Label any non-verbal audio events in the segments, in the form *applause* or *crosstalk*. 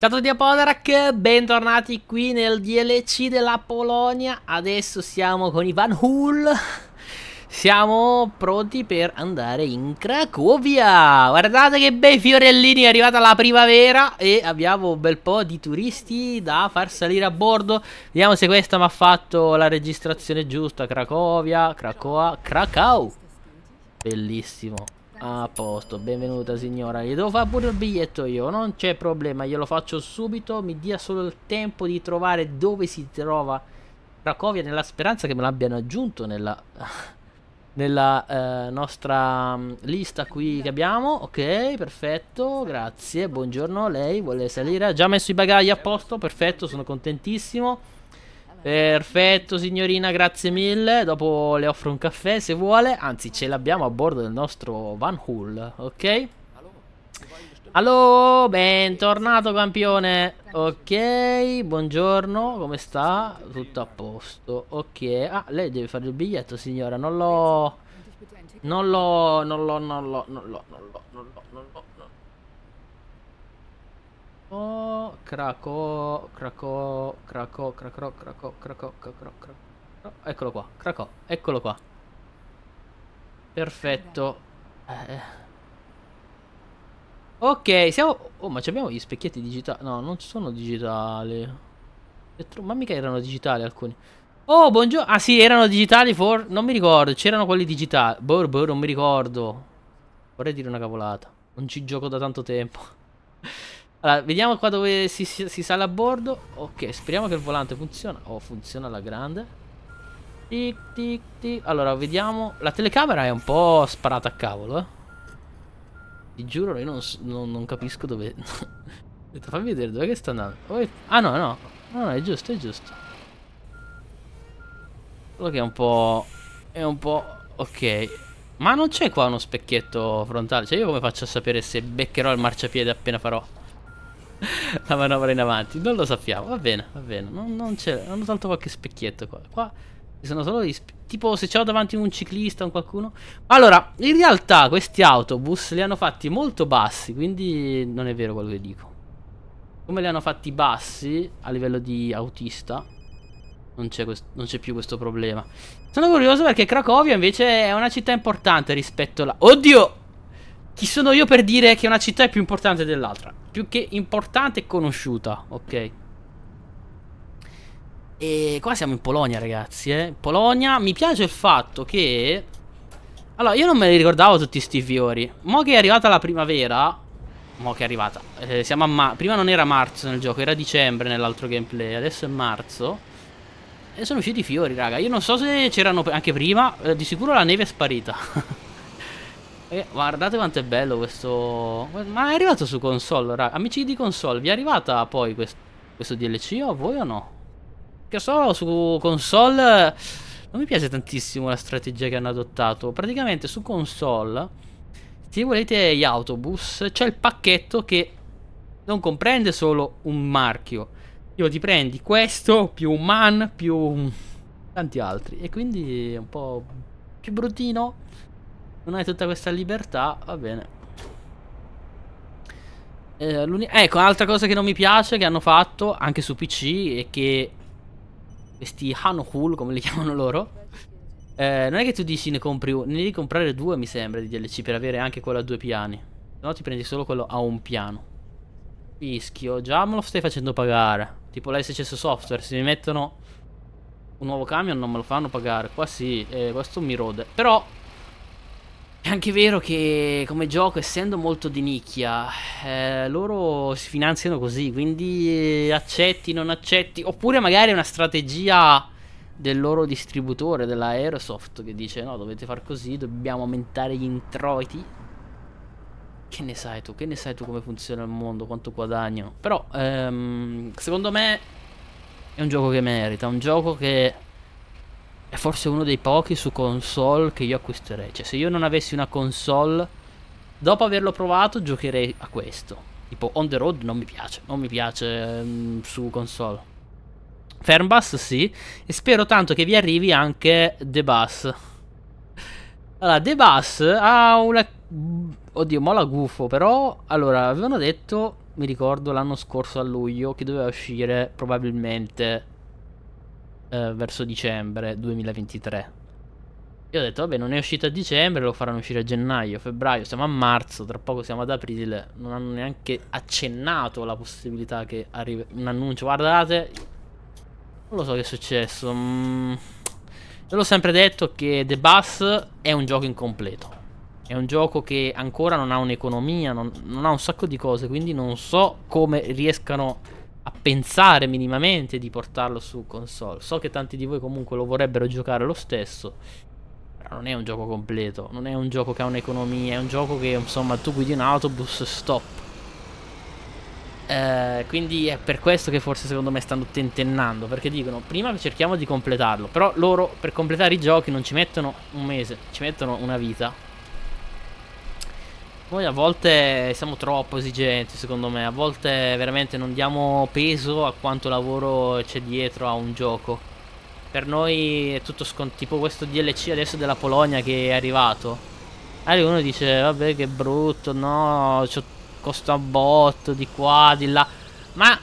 Ciao a tutti a Podarak, bentornati qui nel DLC della Polonia Adesso siamo con Ivan Hull Siamo pronti per andare in Cracovia Guardate che bei fiorellini, è arrivata la primavera E abbiamo un bel po' di turisti da far salire a bordo Vediamo se questa mi ha fatto la registrazione giusta Cracovia, Cracoa, Cracau Bellissimo a posto, benvenuta signora. Gli devo fare pure il biglietto io, non c'è problema, glielo faccio subito. Mi dia solo il tempo di trovare dove si trova Cracovia nella speranza che me l'abbiano aggiunto nella, *laughs* nella eh, nostra mm, lista qui che abbiamo. Ok, perfetto, grazie. Buongiorno, lei vuole salire? Ha già messo i bagagli a posto, perfetto, sono contentissimo. Perfetto signorina, grazie mille. Dopo le offro un caffè se vuole. Anzi, ce l'abbiamo a bordo del nostro Van Hull, ok? Allo, bentornato campione. Ok, buongiorno, come sta? Tutto a posto. Ok. Ah, lei deve fare il biglietto, signora. Non l'ho non l'ho non l'ho non l'ho non l'ho non l'ho non l'ho Oh, Craco, Craco, Craco, Craco, Craco, Craco, Craco, Craco. Eccolo qua, Craco, eccolo qua. Perfetto. Eh. Ok, siamo... Oh, ma abbiamo gli specchietti digitali. No, non sono digitali. Ma mica erano digitali alcuni. Oh, buongiorno. Ah, sì, erano digitali for... Non mi ricordo, c'erano quelli digitali. Boh, boh, non mi ricordo. Vorrei dire una cavolata. Non ci gioco da tanto tempo. Allora, vediamo qua dove si, si, si, sale a bordo. Ok, speriamo che il volante funziona. Oh, funziona alla grande. Tic, tic, tic. Allora, vediamo. La telecamera è un po' sparata a cavolo, eh. Ti giuro, io non, non, non capisco dove... Detto, *laughs* fammi vedere dove sta andando. Poi... Oh, ah, no, no. No, no, è giusto, è giusto. Quello che è un po'... È un po'... Ok. Ma non c'è qua uno specchietto frontale? Cioè, io come faccio a sapere se beccherò il marciapiede appena farò la manovra in avanti. Non lo sappiamo, va bene, va bene. Non, non c'è, hanno tanto qualche specchietto qua. Qua ci sono solo gli tipo se c'ho davanti un ciclista o qualcuno. Allora, in realtà questi autobus li hanno fatti molto bassi, quindi non è vero quello che dico. Come li hanno fatti bassi a livello di autista, non c'è, più questo problema. Sono curioso perché Cracovia invece è una città importante rispetto alla... Oddio! Chi sono io per dire che una città è più importante dell'altra? Più che importante e conosciuta, ok? E qua siamo in Polonia, ragazzi, eh? Polonia, mi piace il fatto che... Allora, io non me li ricordavo tutti sti fiori. Mo' che è arrivata la primavera... Mo' che è arrivata... Eh, siamo a ma... Prima non era marzo nel gioco, era dicembre nell'altro gameplay. Adesso è marzo. E sono usciti i fiori, raga. Io non so se c'erano anche prima. Eh, di sicuro la neve è sparita. *laughs* E eh, guardate quanto è bello questo... Ma è arrivato su console, raga. Amici di console, vi è arrivata poi quest... questo DLC a voi o no? Che so, su console... Non mi piace tantissimo la strategia che hanno adottato. Praticamente su console, se volete gli autobus, c'è il pacchetto che non comprende solo un marchio. Io ti prendi questo, più un man, più tanti altri. E quindi è un po' più bruttino non hai tutta questa libertà, va bene. Eh, ecco, un'altra cosa che non mi piace che hanno fatto anche su PC è che questi Hanokul, come li *laughs* chiamano loro, eh, non è che tu dici ne compri uno, ne devi comprare due mi sembra di DLC per avere anche quello a due piani. Se no ti prendi solo quello a un piano. Fischio, già me lo stai facendo pagare. Tipo l'SCS Software, se mi mettono un nuovo camion non me lo fanno pagare. Qua sì, eh, questo mi rode. Però è anche vero che come gioco, essendo molto di nicchia, eh, loro si finanziano così, quindi eh, accetti, non accetti, oppure magari è una strategia del loro distributore, della che dice no, dovete far così, dobbiamo aumentare gli introiti. Che ne sai tu, che ne sai tu come funziona il mondo, quanto guadagno. Però, ehm, secondo me, è un gioco che merita, un gioco che è forse uno dei pochi su console che io acquisterei. Cioè, se io non avessi una console, dopo averlo provato, giocherei a questo. Tipo, on the road non mi piace, non mi piace um, su console. Fernbus sì, e spero tanto che vi arrivi anche The Bus. Allora, The Bus ha una... Mm, oddio, mo la gufo, però... Allora, avevano detto, mi ricordo l'anno scorso a luglio, che doveva uscire probabilmente eh, verso dicembre 2023. Io ho detto, vabbè, non è uscito a dicembre, lo faranno uscire a gennaio, febbraio, siamo a marzo, tra poco siamo ad aprile, non hanno neanche accennato la possibilità che arrivi un annuncio. Guardate, non lo so che è successo. Mm. Ve l'ho sempre detto che The Bus è un gioco incompleto. È un gioco che ancora non ha un'economia, non, non ha un sacco di cose, quindi non so come riescano a pensare minimamente di portarlo su console. So che tanti di voi comunque lo vorrebbero giocare lo stesso, però non è un gioco completo, non è un gioco che ha un'economia, è un gioco che insomma tu guidi un autobus, e stop. Eh, quindi è per questo che forse secondo me stanno tentennando, perché dicono prima cerchiamo di completarlo, però loro per completare i giochi non ci mettono un mese, ci mettono una vita noi a volte siamo troppo esigenti, secondo me, a volte veramente non diamo peso a quanto lavoro c'è dietro a un gioco. Per noi è tutto scontato, tipo questo DLC adesso della Polonia che è arrivato. Arriva uno dice, vabbè che brutto, no, costa un botto di qua, di là. Ma,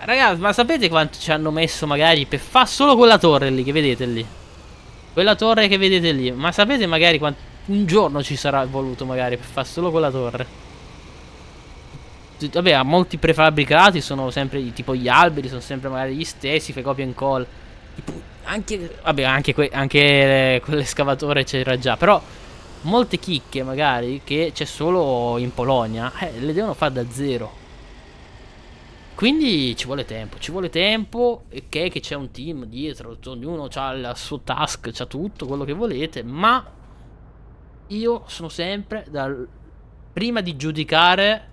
ragazzi, ma sapete quanto ci hanno messo magari per fare solo quella torre lì, che vedete lì? Quella torre che vedete lì, ma sapete magari quanto un giorno ci sarà voluto magari per fare solo quella torre. Vabbè, ha molti prefabbricati, sono sempre tipo gli alberi, sono sempre magari gli stessi, fai copia e incolla. Anche, vabbè, anche, que anche eh, quell'escavatore c'era già, però molte chicche magari che c'è solo in Polonia, eh, le devono fare da zero. Quindi ci vuole tempo, ci vuole tempo, ok che c'è un team dietro, ognuno ha il suo task, c'ha tutto quello che volete, ma io sono sempre dal... prima di giudicare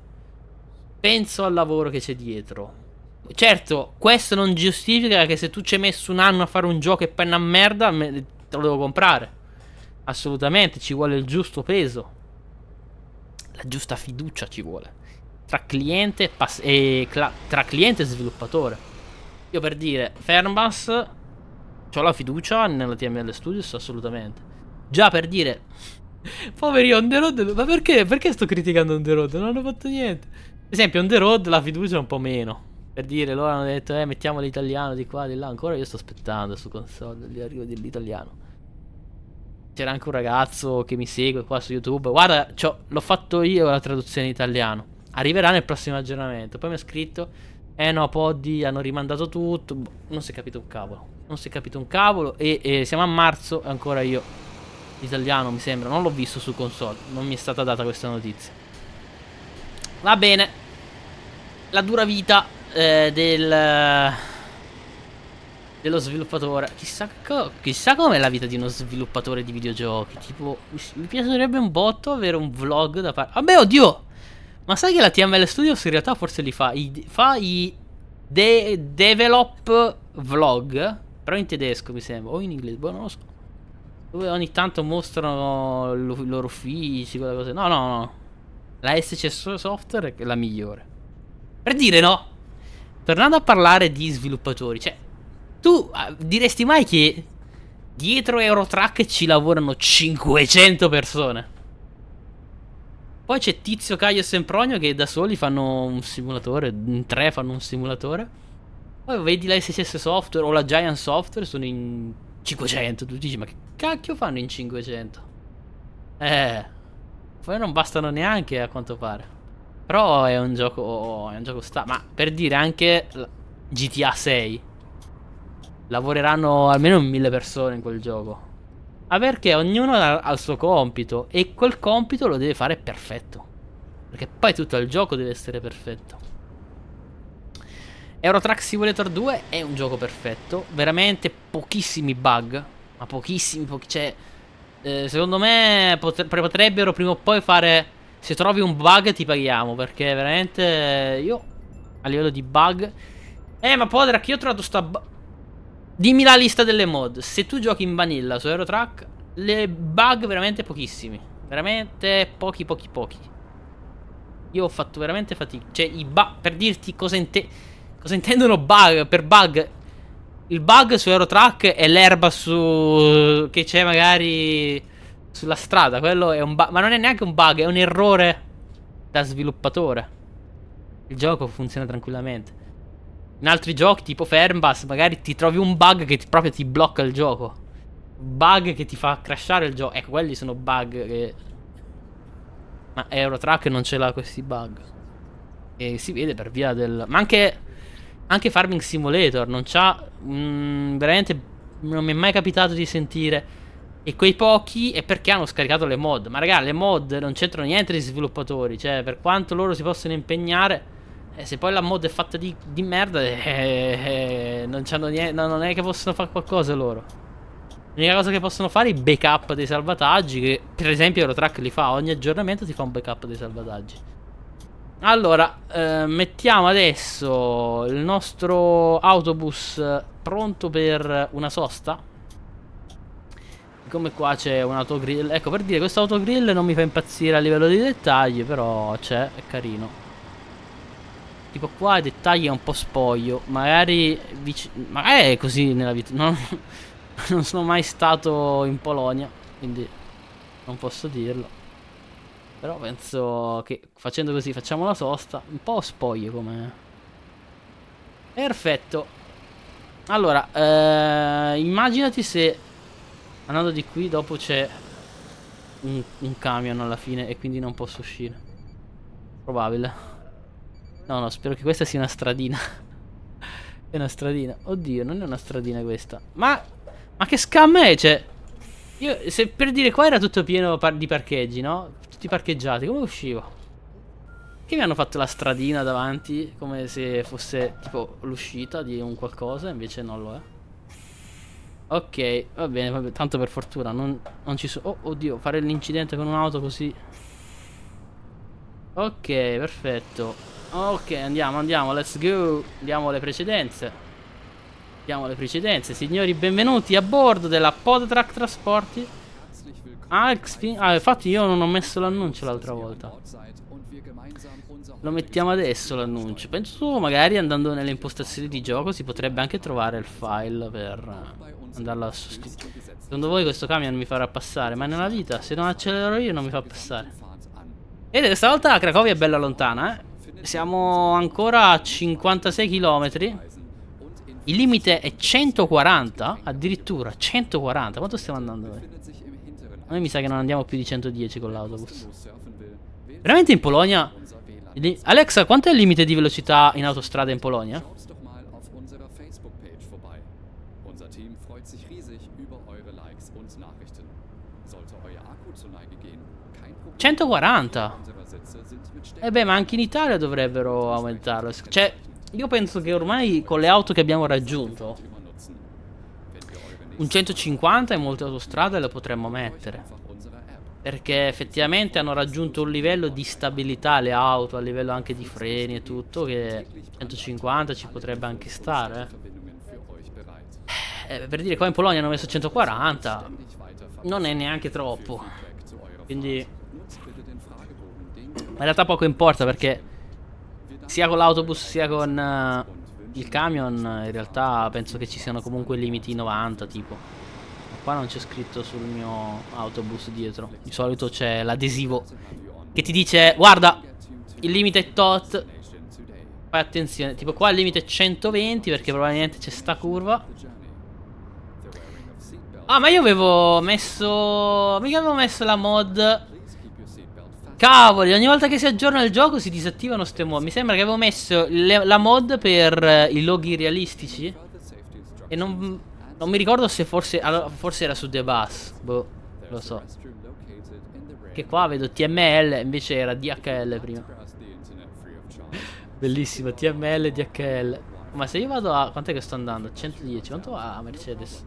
penso al lavoro che c'è dietro. Certo, questo non giustifica che se tu ci hai messo un anno a fare un gioco e poi una merda, me... te lo devo comprare. Assolutamente, ci vuole il giusto peso. La giusta fiducia ci vuole. Tra cliente e, tra cliente e sviluppatore. Io per dire, Fernbus, ho la fiducia nella TML Studios assolutamente. Già per dire, Poveri on the road, ma perché? Perché sto criticando on the road? Non hanno fatto niente. Per esempio, on the road la fiducia è un po' meno. Per dire, loro hanno detto, eh, mettiamo l'italiano di qua, di là. Ancora io sto aspettando su console l'arrivo dell'italiano. C'era anche un ragazzo che mi segue qua su YouTube. Guarda, l'ho fatto io la traduzione in italiano. Arriverà nel prossimo aggiornamento. Poi mi ha scritto, eh no, Poddy hanno rimandato tutto. Boh, non si è capito un cavolo. Non si è capito un cavolo. E, e siamo a marzo e ancora io italiano mi sembra, non l'ho visto su console, non mi è stata data questa notizia. Va bene, la dura vita eh, del, dello sviluppatore, chissà, co chissà com'è la vita di uno sviluppatore di videogiochi, tipo mi piacerebbe un botto avere un vlog da fare ah, Vabbè oddio, ma sai che la TML Studios in realtà forse li fa, I, fa i de develop vlog, però in tedesco mi sembra, o in inglese, boh non lo so ogni tanto mostrano il loro fisico, le cose. No, no, no. La SCS Software è la migliore. Per dire no. Tornando a parlare di sviluppatori, cioè, tu ah, diresti mai che dietro Eurotrack ci lavorano 500 persone? Poi c'è Tizio, Caio e Sempronio che da soli fanno un simulatore, in tre fanno un simulatore. Poi vedi la SCS Software o la Giant Software, sono in 500, tu dici ma che cacchio fanno in 500? Eh, poi non bastano neanche a quanto pare. Però è un gioco, è un gioco sta, ma per dire anche GTA 6. Lavoreranno almeno mille persone in quel gioco. Ma ah, perché ognuno ha il suo compito e quel compito lo deve fare perfetto. Perché poi tutto il gioco deve essere perfetto. Eurotrack Simulator 2 è un gioco perfetto, veramente pochissimi bug, ma pochissimi, pochi, cioè, eh, secondo me potrebbero prima o poi fare, se trovi un bug ti paghiamo, perché veramente io, a livello di bug, eh ma Podrak io ho trovato sta dimmi la lista delle mod, se tu giochi in vanilla su Eurotrack, le bug veramente pochissimi, veramente pochi pochi pochi. Io ho fatto veramente fatica, cioè i bug, per dirti cosa intendo... Cosa intendono bug per bug? Il bug su Aerotrack è l'erba su... che c'è magari sulla strada. Quello è un bug. Ma non è neanche un bug, è un errore da sviluppatore. Il gioco funziona tranquillamente. In altri giochi tipo Fernbus magari ti trovi un bug che ti, proprio ti blocca il gioco. Bug che ti fa crashare il gioco. Ecco, quelli sono bug che... Ma Eurotrack non ce l'ha questi bug. E si vede per via del... Ma anche anche Farming Simulator non c'ha... Mm, veramente non mi è mai capitato di sentire... E quei pochi è perché hanno scaricato le mod. Ma raga, le mod non c'entrano niente gli sviluppatori. Cioè, per quanto loro si possano impegnare, eh, se poi la mod è fatta di, di merda, eh, eh, non, niente, no, non è che possono fare qualcosa loro. L'unica cosa che possono fare è i backup dei salvataggi, che per esempio Eurotrack li fa, ogni aggiornamento ti fa un backup dei salvataggi. Allora, eh, mettiamo adesso il nostro autobus eh, pronto per una sosta. Come qua c'è un autogrill. Ecco, per dire, questo autogrill non mi fa impazzire a livello di dettagli, però c'è, è carino. Tipo qua i dettagli è un po' spoglio. Magari... Magari è così nella vita. Non, *laughs* non sono mai stato in Polonia, quindi non posso dirlo. Però penso che facendo così facciamo la sosta. Un po' spoglio come... Perfetto. Allora, eh, immaginati se andando di qui dopo c'è un, un camion alla fine e quindi non posso uscire. Probabile. No, no, spero che questa sia una stradina. *laughs* è una stradina. Oddio, non è una stradina questa. Ma, ma che scam è? Cioè, io, se per dire qua era tutto pieno par di parcheggi, no? Tutti parcheggiati, come uscivo? Che mi hanno fatto la stradina davanti come se fosse tipo l'uscita di un qualcosa, invece non lo è. Ok, va bene, va bene tanto per fortuna, non, non ci sono... Oh, oddio, fare l'incidente con un'auto così... Ok, perfetto. Ok, andiamo, andiamo, let's go. Diamo le precedenze. Diamo le precedenze, signori, benvenuti a bordo della Podtrack Trasporti. Ah, ah, infatti io non ho messo l'annuncio l'altra volta. Lo mettiamo adesso l'annuncio. Penso magari andando nelle impostazioni di gioco si potrebbe anche trovare il file per andarla a sostituire. Secondo voi questo camion mi farà passare? Ma nella vita, se non accelero io non mi fa passare. Vedete, stavolta Cracovia è bella lontana, eh. Siamo ancora a 56 km. Il limite è 140, addirittura 140. Quanto stiamo andando? Eh? Noi mi sa che non andiamo più di 110 con l'autobus. Veramente in Polonia... Alexa, quanto è il limite di velocità in autostrada in Polonia? ...140! E eh beh, ma anche in Italia dovrebbero aumentarlo. Cioè, io penso che ormai con le auto che abbiamo raggiunto... Un 150 è molto autostrada e lo potremmo mettere. Perché effettivamente hanno raggiunto un livello di stabilità le auto, a livello anche di freni e tutto, che 150 ci potrebbe anche stare. Eh. eh, per dire, qua in Polonia hanno messo 140, non è neanche troppo. Quindi... Ma In realtà poco importa perché sia con l'autobus sia con... Uh, il camion in realtà penso che ci siano comunque limiti 90 tipo. Ma qua non c'è scritto sul mio autobus dietro. Di solito c'è l'adesivo che ti dice guarda il limite è tot. Fai attenzione, tipo qua il limite è 120 perché probabilmente c'è sta curva. Ah ma io avevo messo... Mica avevo messo la mod Cavoli, ogni volta che si aggiorna il gioco si disattivano ste mod. Mi sembra che avevo messo le, la mod per eh, i loghi realistici. E non, non mi ricordo se forse... Allora, forse era su The Bus. Boh, lo so. Che qua vedo TML, invece era DHL prima. Bellissimo, TML, DHL. Ma se io vado a... Quant'è che sto andando? 110. Quanto va a ah, Mercedes?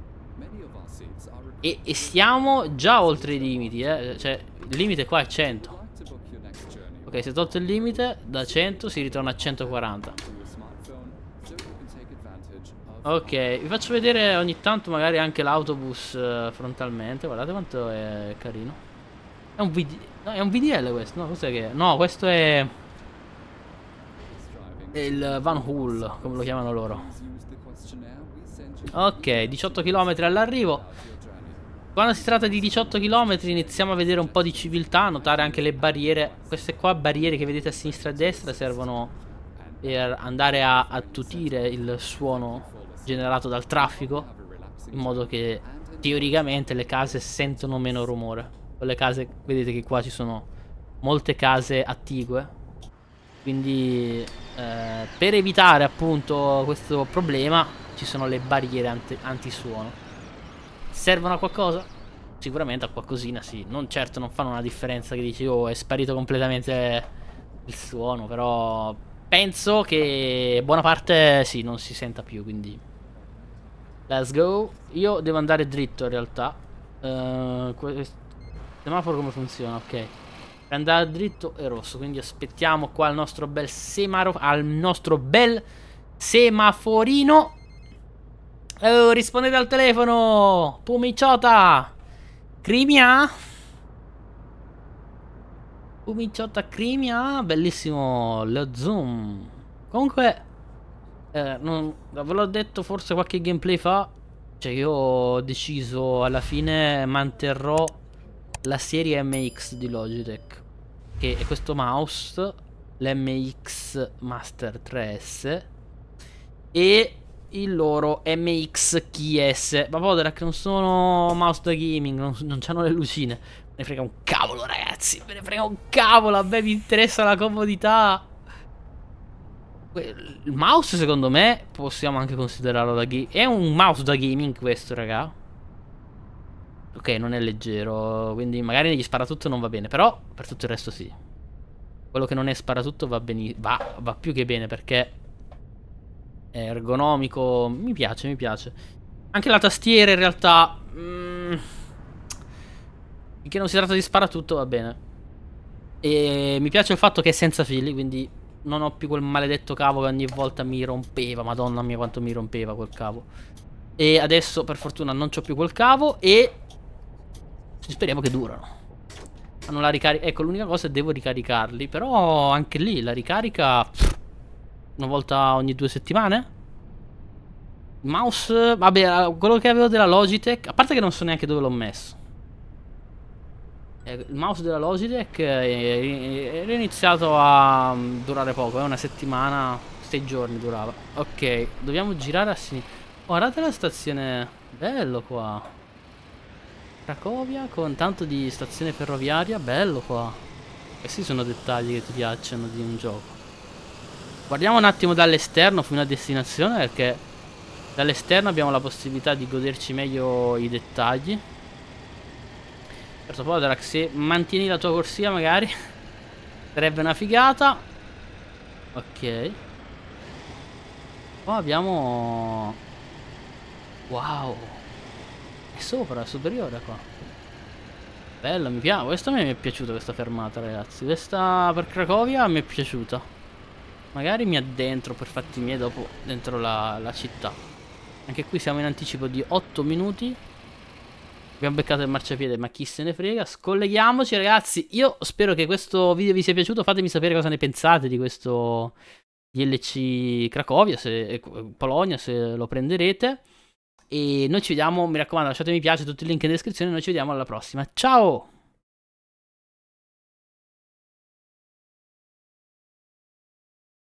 E, e siamo già oltre i limiti, eh. Cioè, il limite qua è 100. Ok, si è tolto il limite, da 100 si ritorna a 140. Ok, vi faccio vedere ogni tanto magari anche l'autobus uh, frontalmente, guardate quanto è carino. È un, VD... no, è un VDL questo, no? Cos'è che... No, questo è... è il Van Hull, come lo chiamano loro. Ok, 18 km all'arrivo. Quando si tratta di 18 km iniziamo a vedere un po' di civiltà, notare anche le barriere. Queste qua barriere che vedete a sinistra e a destra servono per andare a attutire il suono generato dal traffico in modo che teoricamente le case sentono meno rumore. Quelle case, vedete che qua ci sono molte case attigue. Quindi eh, per evitare appunto questo problema ci sono le barriere anti antisuono. Servono a qualcosa? Sicuramente a qualcosina sì, non certo non fanno una differenza che dici oh è sparito completamente il suono, però penso che buona parte sì, non si senta più, quindi let's go. Io devo andare dritto in realtà. Uh, eh, questo... semaforo come funziona? Ok. Per andare dritto è rosso, quindi aspettiamo qua il nostro bel semaforo, al nostro bel semaforino Oh, eh, rispondete al telefono! Pumiciota! Crimia? Pumiciota Crimia? Bellissimo lo zoom. Comunque, eh, non, ve l'ho detto forse qualche gameplay fa. Cioè, io ho deciso alla fine manterrò la serie MX di Logitech. Che è questo mouse, l'MX Master 3S. E il loro MXKS. Ma Poderac non sono mouse da gaming, non, non hanno le lucine. Me ne frega un cavolo, ragazzi. Me ne frega un cavolo. A me mi interessa la comodità. Il mouse, secondo me, possiamo anche considerarlo da gaming. È un mouse da gaming questo, raga. Ok, non è leggero. Quindi magari negli tutto non va bene. Però per tutto il resto sì. Quello che non è spara tutto va, va, va più che bene perché è ergonomico, mi piace, mi piace. Anche la tastiera in realtà... Mm, che non si tratta di tutto, va bene. E mi piace il fatto che è senza fili, quindi non ho più quel maledetto cavo che ogni volta mi rompeva. Madonna mia quanto mi rompeva quel cavo. E adesso per fortuna non c'ho più quel cavo e... Speriamo che durano. Hanno ah, la ricarica... Ecco, l'unica cosa è che devo ricaricarli, però anche lì la ricarica... Una volta ogni due settimane? Mouse, vabbè, eh, quello che avevo della Logitech, a parte che non so neanche dove l'ho messo. Eh, il mouse della Logitech era eh, iniziato a mm, durare poco, eh, una settimana, sei giorni durava. Ok, dobbiamo girare a sinistra. guardate la stazione, bello qua. Cracovia con tanto di stazione ferroviaria, bello qua. Questi sono dettagli che ti piacciono di un gioco. Guardiamo un attimo dall'esterno fino a destinazione perché dall'esterno abbiamo la possibilità di goderci meglio i dettagli. Certo, favore Drax, se mantieni la tua corsia magari sarebbe una figata. Ok. Qua abbiamo... Wow. È sopra, è superiore qua. Bello, mi piace. Questa mi è piaciuta questa fermata ragazzi. Questa per Cracovia mi è piaciuta. Magari mi addentro per fatti miei dopo dentro la, la città. Anche qui siamo in anticipo di 8 minuti. Abbiamo beccato il marciapiede, ma chi se ne frega. Scolleghiamoci, ragazzi. Io spero che questo video vi sia piaciuto. Fatemi sapere cosa ne pensate di questo DLC Cracovia, se, eh, Polonia, se lo prenderete. E noi ci vediamo, mi raccomando, lasciate mi piace, tutti i link in descrizione. E Noi ci vediamo alla prossima. Ciao!